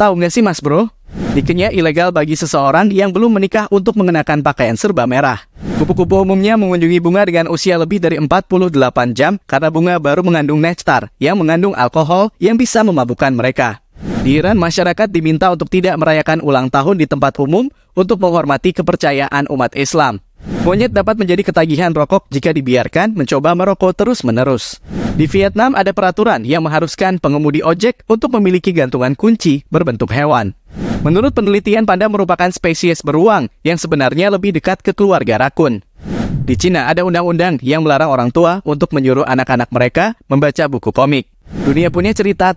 Tahu nggak sih mas bro? Di Kenya ilegal bagi seseorang yang belum menikah untuk mengenakan pakaian serba merah. Kupu-kupu umumnya mengunjungi bunga dengan usia lebih dari 48 jam karena bunga baru mengandung nectar yang mengandung alkohol yang bisa memabukkan mereka. Di Iran, masyarakat diminta untuk tidak merayakan ulang tahun di tempat umum untuk menghormati kepercayaan umat Islam. Monyet dapat menjadi ketagihan rokok jika dibiarkan mencoba merokok terus-menerus. Di Vietnam ada peraturan yang mengharuskan pengemudi ojek untuk memiliki gantungan kunci berbentuk hewan. Menurut penelitian, panda merupakan spesies beruang yang sebenarnya lebih dekat ke keluarga rakun. Di Cina ada undang-undang yang melarang orang tua untuk menyuruh anak-anak mereka membaca buku komik. Dunia punya cerita